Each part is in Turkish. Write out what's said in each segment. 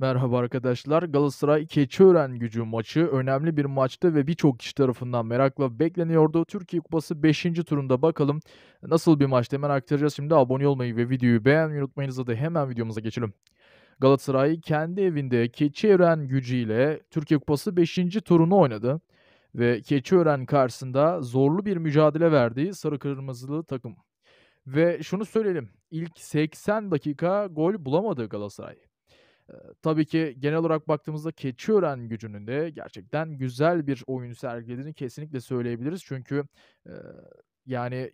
Merhaba arkadaşlar. Galatasaray Keçiören gücü maçı önemli bir maçtı ve birçok kişi tarafından merakla bekleniyordu. Türkiye Kupası 5. turunda bakalım nasıl bir maçtı hemen aktaracağız. Şimdi abone olmayı ve videoyu beğenmeyi unutmayınız da hemen videomuza geçelim. Galatasaray kendi evinde Keçiören gücüyle Türkiye Kupası 5. turunu oynadı ve Keçiören karşısında zorlu bir mücadele verdi sarı kırmızılı takım. Ve şunu söyleyelim. ilk 80 dakika gol bulamadı Galatasaray. Tabii ki genel olarak baktığımızda Keçiören gücünün de gerçekten güzel bir oyun sergilediğini kesinlikle söyleyebiliriz. Çünkü e, yani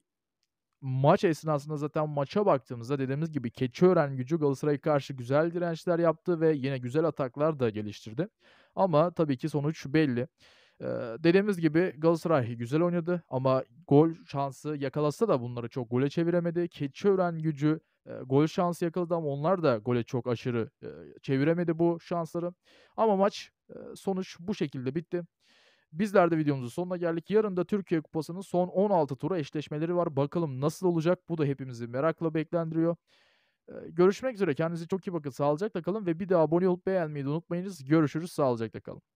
maç esnasında zaten maça baktığımızda dediğimiz gibi Keçiören gücü Galatasaray'a karşı güzel dirençler yaptı ve yine güzel ataklar da geliştirdi. Ama tabii ki sonuç belli. Ee, dediğimiz gibi Galatasaray güzel oynadı ama gol şansı yakalasa da bunları çok gole çeviremedi. Keçiören gücü gol şansı yakaladı ama onlar da gole çok aşırı çeviremedi bu şansları. Ama maç sonuç bu şekilde bitti. Bizler de videomuzun sonuna geldik. Yarın da Türkiye Kupası'nın son 16 turu eşleşmeleri var. Bakalım nasıl olacak? Bu da hepimizi merakla beklendiriyor. görüşmek üzere. Kendinize çok iyi bakın. Sağlıcakla kalın ve bir daha abone olup beğenmeyi de unutmayınız. Görüşürüz. Sağlıcakla kalın.